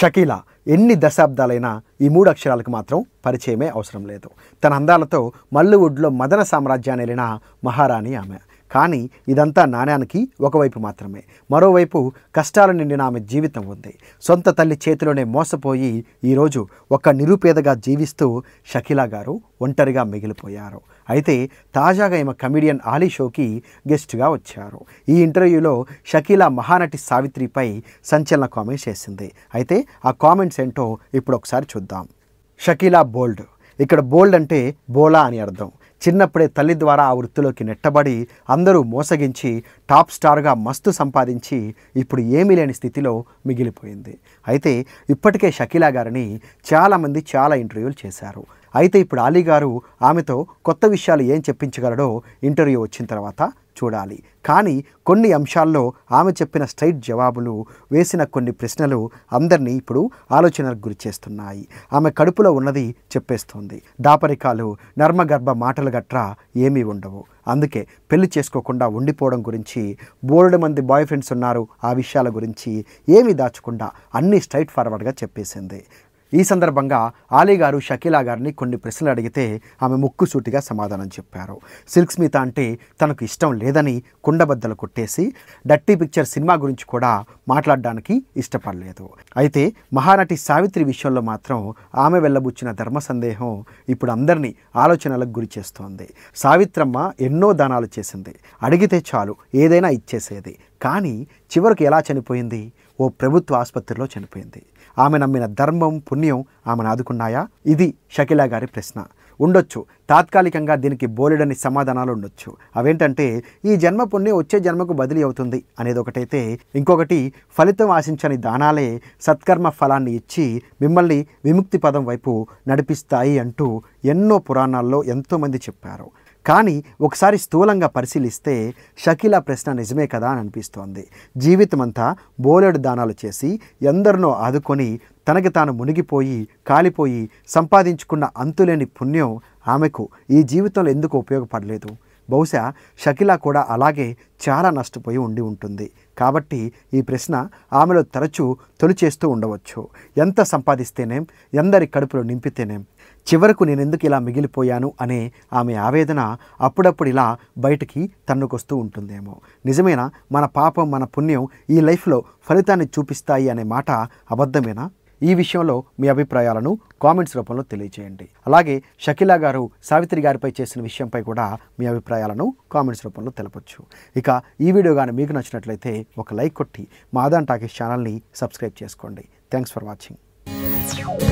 షకీలా ఎన్ని దశాబ్దాలైనా ఈ మూడు అక్షరాలకు మాత్రం పరిచయమే అవసరం లేదు తన అందాలతో మల్లువుడ్లో మదన సామ్రాజ్యాన్ని వెళ్ళిన మహారాణి ఆమె కానీ ఇదంతా నాణ్యానికి ఒకవైపు మాత్రమే మరోవైపు కష్టాలు నిండిన ఆమె జీవితం ఉంది సొంత తల్లి చేతిలోనే మోసపోయి ఈరోజు ఒక నిరుపేదగా జీవిస్తూ షకీలా గారు ఒంటరిగా మిగిలిపోయారు అయితే తాజాగా ఈమె కమెడియన్ ఆలీ షోకి గెస్ట్గా వచ్చారు ఈ ఇంటర్వ్యూలో షకీలా మహానటి సావిత్రిపై సంచలన కామెంట్స్ చేసింది అయితే ఆ కామెంట్స్ ఏంటో ఇప్పుడు ఒకసారి చూద్దాం షకీలా బోల్డ్ ఇక్కడ బోల్డ్ అంటే బోలా అని అర్థం చిన్నప్పుడే తల్లి ద్వారా ఆ వృత్తిలోకి నెట్టబడి అందరూ మోసగించి టాప్ స్టార్గా మస్తు సంపాదించి ఇప్పుడు ఏమీ లేని స్థితిలో మిగిలిపోయింది అయితే ఇప్పటికే షకీలా గారిని చాలామంది చాలా ఇంటర్వ్యూలు చేశారు అయితే ఇప్పుడు అలీ గారు ఆమెతో కొత్త విషయాలు ఏం చెప్పించగలడో ఇంటర్వ్యూ వచ్చిన తర్వాత చూడాలి కానీ కొన్ని అంశాల్లో ఆమె చెప్పిన స్ట్రైట్ జవాబులు వేసిన కొన్ని ప్రశ్నలు అందరినీ ఇప్పుడు ఆలోచనలకు గురి చేస్తున్నాయి ఆమె కడుపులో ఉన్నది చెప్పేస్తుంది దాపరికాలు నర్మగర్భ మాటలు గట్రా ఏమీ ఉండవు అందుకే పెళ్లి చేసుకోకుండా ఉండిపోవడం గురించి బోర్డు మంది బాయ్ ఫ్రెండ్స్ ఉన్నారు ఆ విషయాల గురించి ఏమీ దాచకుండా అన్నీ స్ట్రైట్ ఫార్వర్డ్గా చెప్పేసింది ఈ సందర్భంగా ఆలీ గారు షకీలా గారిని కొన్ని ప్రశ్నలు అడిగితే ఆమె ముక్కు సూటిగా సమాధానం చెప్పారు సిల్క్ స్మిత అంటే తనకు ఇష్టం లేదని కుండబద్దలు కొట్టేసి డట్టి పిక్చర్ సినిమా గురించి కూడా మాట్లాడడానికి ఇష్టపడలేదు అయితే మహానటి సావిత్రి విషయంలో మాత్రం ఆమె వెళ్ళబుచ్చిన ధర్మ సందేహం ఇప్పుడు అందరినీ ఆలోచనలకు గురి చేస్తోంది సావిత్రమ్మ ఎన్నో దానాలు చేసింది అడిగితే చాలు ఏదైనా ఇచ్చేసేది కానీ చివరకు ఎలా చనిపోయింది ఓ ప్రభుత్వ ఆసుపత్రిలో చనిపోయింది ఆమె నమ్మిన ధర్మం పుణ్యం ఆమెను ఆదుకున్నాయా ఇది షకిలా గారి ప్రశ్న ఉండొచ్చు తాత్కాలికంగా దీనికి బోలెడని సమాధానాలు ఉండొచ్చు అవేంటంటే ఈ జన్మ పుణ్యం వచ్చే జన్మకు బదిలీ అవుతుంది అనేది ఒకటైతే ఇంకొకటి ఫలితం ఆశించని దానాలే సత్కర్మ ఫలాన్ని ఇచ్చి మిమ్మల్ని విముక్తి పదం వైపు నడిపిస్తాయి అంటూ ఎన్నో పురాణాల్లో ఎంతోమంది చెప్పారు కానీ ఒకసారి స్థూలంగా పరిశీలిస్తే షకీల ప్రశ్న నిజమే కదా అని అనిపిస్తోంది జీవితమంతా బోలెడు దానాలు చేసి ఎందరినో ఆదుకొని తనకి తాను మునిగిపోయి కాలిపోయి సంపాదించుకున్న అంతులేని పుణ్యం ఆమెకు ఈ జీవితంలో ఎందుకు ఉపయోగపడలేదు బహుశా షకిలా కూడా అలాగే చాలా నష్టపోయి ఉండి ఉంటుంది కాబట్టి ఈ ప్రశ్న ఆమెలో తరచూ తొలిచేస్తూ ఉండవచ్చు ఎంత సంపాదిస్తేనేం ఎందరి కడుపులో నింపితేనేం చివరకు నేను ఎందుకు ఇలా మిగిలిపోయాను అనే ఆమె ఆవేదన అప్పుడప్పుడు ఇలా బయటికి తన్నుకొస్తూ ఉంటుందేమో నిజమైన మన పాపం మన పుణ్యం ఈ లైఫ్లో ఫలితాన్ని చూపిస్తాయి అనే మాట అబద్ధమేనా ఈ విషయంలో మీ అభిప్రాయాలను కామెంట్స్ రూపంలో తెలియజేయండి అలాగే షకిలా గారు సావిత్రి గారిపై చేసిన విషయంపై కూడా మీ అభిప్రాయాలను కామెంట్స్ రూపంలో తెలపచ్చు ఇక ఈ వీడియో కానీ మీకు నచ్చినట్లయితే ఒక లైక్ కొట్టి మాదాన్ టాకీస్ ఛానల్ని సబ్స్క్రైబ్ చేసుకోండి థ్యాంక్స్ ఫర్ వాచింగ్